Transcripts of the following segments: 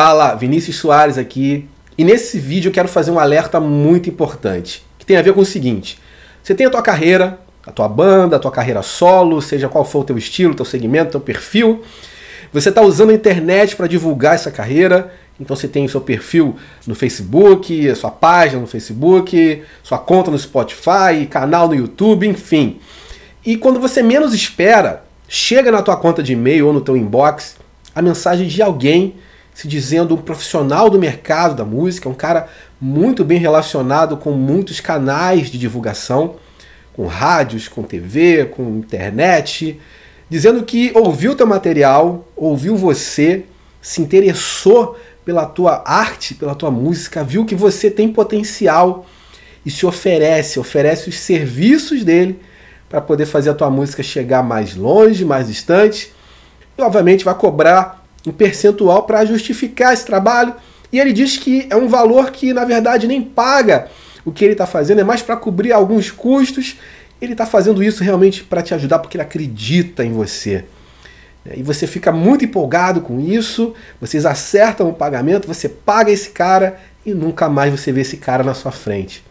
Fala, Vinícius Soares aqui. E nesse vídeo eu quero fazer um alerta muito importante, que tem a ver com o seguinte: você tem a tua carreira, a tua banda, a tua carreira solo, seja qual for o teu estilo, teu segmento, teu perfil. Você está usando a internet para divulgar essa carreira, então você tem o seu perfil no Facebook, a sua página no Facebook, sua conta no Spotify, canal no YouTube, enfim. E quando você menos espera, chega na tua conta de e-mail ou no teu inbox a mensagem de alguém se dizendo um profissional do mercado da música, um cara muito bem relacionado com muitos canais de divulgação, com rádios, com TV, com internet, dizendo que ouviu teu material, ouviu você, se interessou pela tua arte, pela tua música, viu que você tem potencial e se oferece, oferece os serviços dele para poder fazer a tua música chegar mais longe, mais distante. E obviamente vai cobrar um percentual para justificar esse trabalho. E ele diz que é um valor que, na verdade, nem paga o que ele está fazendo, é mais para cobrir alguns custos. Ele está fazendo isso realmente para te ajudar, porque ele acredita em você. É, e você fica muito empolgado com isso, vocês acertam o pagamento, você paga esse cara e nunca mais você vê esse cara na sua frente.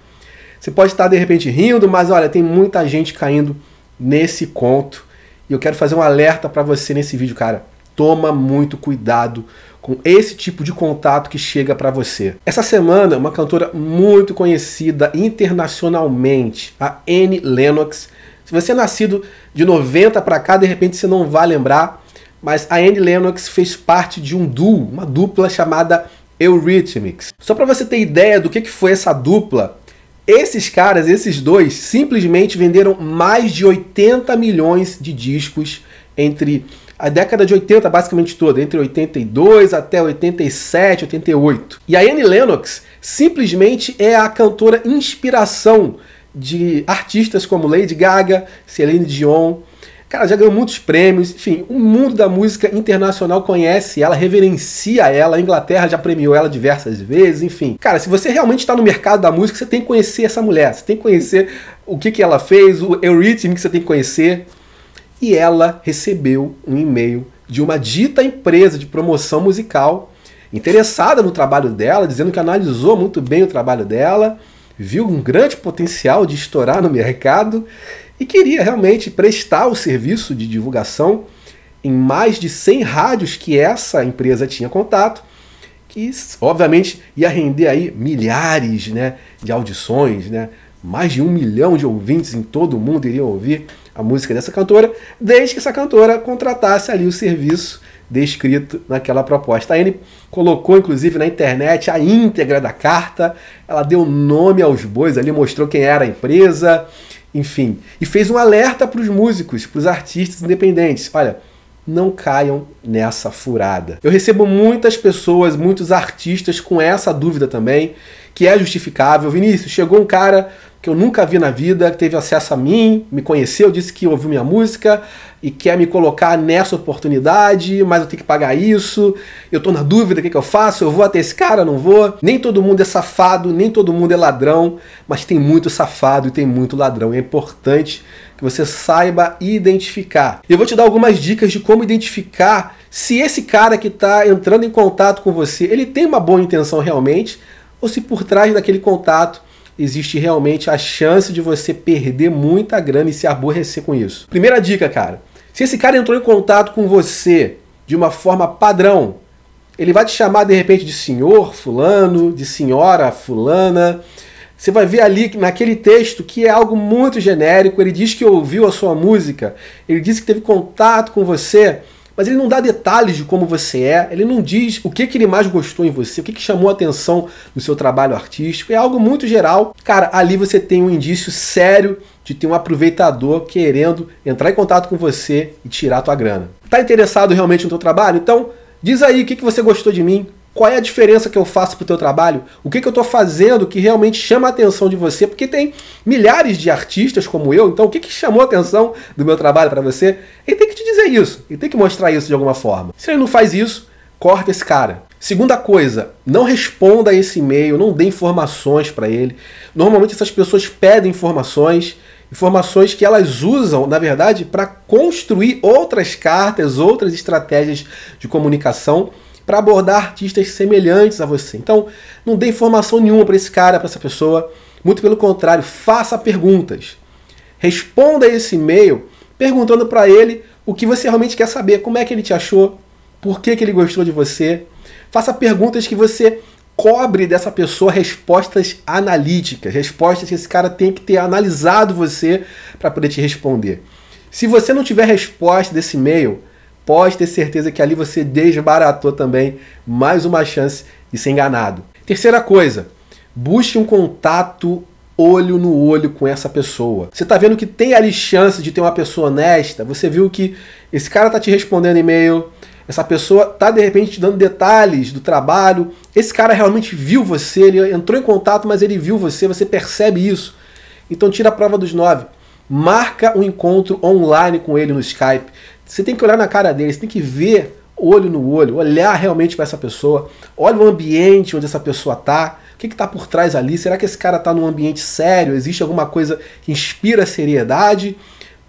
Você pode estar de repente rindo, mas olha, tem muita gente caindo nesse conto. E eu quero fazer um alerta para você nesse vídeo, cara toma muito cuidado com esse tipo de contato que chega para você. Essa semana, uma cantora muito conhecida internacionalmente, a Anne Lennox. Se você é nascido de 90 para cá, de repente você não vai lembrar, mas a Anne Lennox fez parte de um duo, uma dupla chamada Eurythmics. Só para você ter ideia do que, que foi essa dupla, esses caras, esses dois, simplesmente venderam mais de 80 milhões de discos entre a década de 80 basicamente toda, entre 82 até 87, 88. E a Annie Lennox simplesmente é a cantora inspiração de artistas como Lady Gaga, Celine Dion. Cara, já ganhou muitos prêmios, enfim, o mundo da música internacional conhece ela, reverencia ela, a Inglaterra já premiou ela diversas vezes, enfim. Cara, se você realmente está no mercado da música, você tem que conhecer essa mulher, você tem que conhecer o que, que ela fez, o que você tem que conhecer, e ela recebeu um e-mail de uma dita empresa de promoção musical interessada no trabalho dela, dizendo que analisou muito bem o trabalho dela, viu um grande potencial de estourar no mercado e queria realmente prestar o serviço de divulgação em mais de 100 rádios que essa empresa tinha contato, que obviamente ia render aí milhares né, de audições, né? mais de um milhão de ouvintes em todo o mundo iriam ouvir a música dessa cantora, desde que essa cantora contratasse ali o serviço descrito naquela proposta. A Anne colocou, inclusive, na internet a íntegra da carta, ela deu nome aos bois ali, mostrou quem era a empresa, enfim, e fez um alerta para os músicos, para os artistas independentes. Olha, não caiam nessa furada. Eu recebo muitas pessoas, muitos artistas com essa dúvida também, que é justificável. Vinícius, chegou um cara que eu nunca vi na vida, que teve acesso a mim, me conheceu, disse que ouviu minha música e quer me colocar nessa oportunidade, mas eu tenho que pagar isso, eu tô na dúvida, o que, que eu faço? Eu vou até esse cara, não vou? Nem todo mundo é safado, nem todo mundo é ladrão, mas tem muito safado e tem muito ladrão. é importante que você saiba identificar. Eu vou te dar algumas dicas de como identificar se esse cara que está entrando em contato com você, ele tem uma boa intenção realmente, ou se por trás daquele contato existe realmente a chance de você perder muita grana e se aborrecer com isso. Primeira dica, cara. Se esse cara entrou em contato com você de uma forma padrão, ele vai te chamar de repente de senhor fulano, de senhora fulana. Você vai ver ali naquele texto que é algo muito genérico. Ele diz que ouviu a sua música, ele diz que teve contato com você mas ele não dá detalhes de como você é, ele não diz o que, que ele mais gostou em você, o que, que chamou atenção no seu trabalho artístico, é algo muito geral. Cara, ali você tem um indício sério de ter um aproveitador querendo entrar em contato com você e tirar a tua grana. Tá interessado realmente no teu trabalho? Então, diz aí o que, que você gostou de mim, qual é a diferença que eu faço para o teu trabalho, o que, que eu estou fazendo que realmente chama a atenção de você, porque tem milhares de artistas como eu, então o que, que chamou a atenção do meu trabalho para você? Ele tem que te dizer isso, ele tem que mostrar isso de alguma forma. Se ele não faz isso, corta esse cara. Segunda coisa, não responda esse e-mail, não dê informações para ele. Normalmente essas pessoas pedem informações, informações que elas usam, na verdade, para construir outras cartas, outras estratégias de comunicação para abordar artistas semelhantes a você. Então, não dê informação nenhuma para esse cara, para essa pessoa. Muito pelo contrário, faça perguntas. Responda esse e-mail perguntando para ele o que você realmente quer saber, como é que ele te achou, por que, que ele gostou de você. Faça perguntas que você cobre dessa pessoa respostas analíticas, respostas que esse cara tem que ter analisado você para poder te responder. Se você não tiver resposta desse e-mail, pode ter certeza que ali você desbaratou também mais uma chance de ser enganado. Terceira coisa, busque um contato olho no olho com essa pessoa. Você está vendo que tem ali chance de ter uma pessoa honesta, você viu que esse cara está te respondendo e-mail, essa pessoa está de repente te dando detalhes do trabalho, esse cara realmente viu você, ele entrou em contato, mas ele viu você, você percebe isso. Então tira a prova dos nove. Marca um encontro online com ele no Skype. Você tem que olhar na cara dele, você tem que ver olho no olho, olhar realmente para essa pessoa, olha o ambiente onde essa pessoa tá, o que está por trás ali, será que esse cara está num ambiente sério, existe alguma coisa que inspira seriedade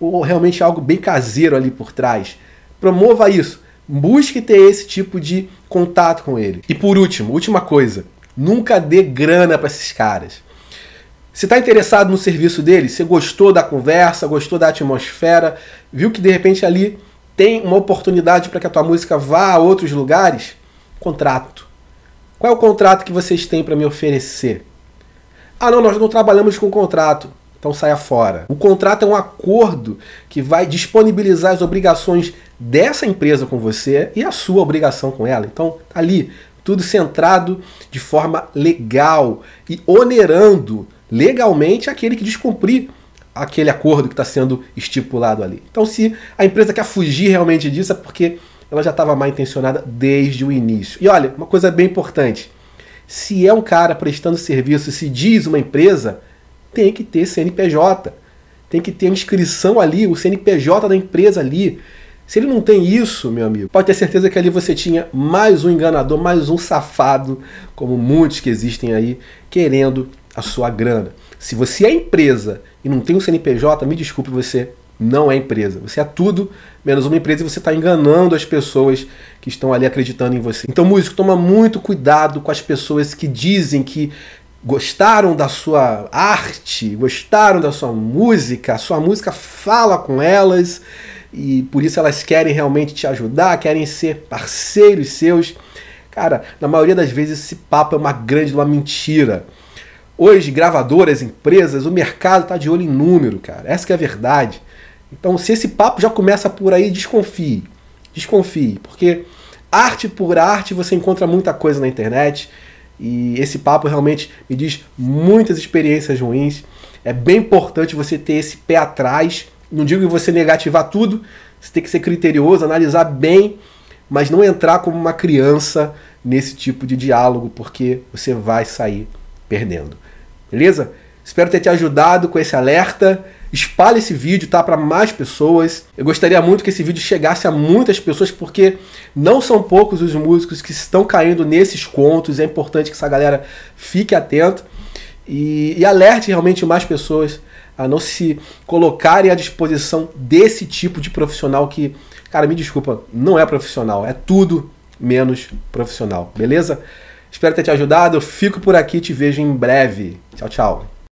ou realmente é algo bem caseiro ali por trás? Promova isso, busque ter esse tipo de contato com ele. E por último, última coisa, nunca dê grana para esses caras. Se está interessado no serviço dele, você gostou da conversa, gostou da atmosfera, viu que de repente ali tem uma oportunidade para que a tua música vá a outros lugares? Contrato. Qual é o contrato que vocês têm para me oferecer? Ah, não, nós não trabalhamos com contrato. Então saia fora. O contrato é um acordo que vai disponibilizar as obrigações dessa empresa com você e a sua obrigação com ela. Então, tá ali, tudo centrado de forma legal e onerando legalmente aquele que descumprir aquele acordo que está sendo estipulado ali. Então, se a empresa quer fugir realmente disso, é porque ela já estava mal intencionada desde o início. E olha, uma coisa bem importante: se é um cara prestando serviço, se diz uma empresa, tem que ter CNPJ, tem que ter a inscrição ali, o CNPJ da empresa ali. Se ele não tem isso, meu amigo, pode ter certeza que ali você tinha mais um enganador, mais um safado, como muitos que existem aí, querendo a sua grana. Se você é empresa e não tem um CNPJ, me desculpe, você não é empresa. Você é tudo menos uma empresa e você está enganando as pessoas que estão ali acreditando em você. Então, músico, toma muito cuidado com as pessoas que dizem que gostaram da sua arte, gostaram da sua música, a sua música fala com elas e por isso elas querem realmente te ajudar, querem ser parceiros seus. Cara, na maioria das vezes esse papo é uma grande uma mentira. Hoje, gravadoras, empresas, o mercado está de olho em número, cara. Essa é a verdade. Então, se esse papo já começa por aí, desconfie. Desconfie, porque arte por arte você encontra muita coisa na internet. E esse papo realmente me diz muitas experiências ruins. É bem importante você ter esse pé atrás. Não digo que você negativar tudo, você tem que ser criterioso, analisar bem, mas não entrar como uma criança nesse tipo de diálogo, porque você vai sair perdendo. Beleza? Espero ter te ajudado com esse alerta. Espalhe esse vídeo, tá? Para mais pessoas. Eu gostaria muito que esse vídeo chegasse a muitas pessoas, porque não são poucos os músicos que estão caindo nesses contos. É importante que essa galera fique atento e, e alerte realmente mais pessoas a não se colocarem à disposição desse tipo de profissional que, cara, me desculpa, não é profissional. É tudo menos profissional, beleza? Espero ter te ajudado. Fico por aqui, te vejo em breve. Tchau, tchau.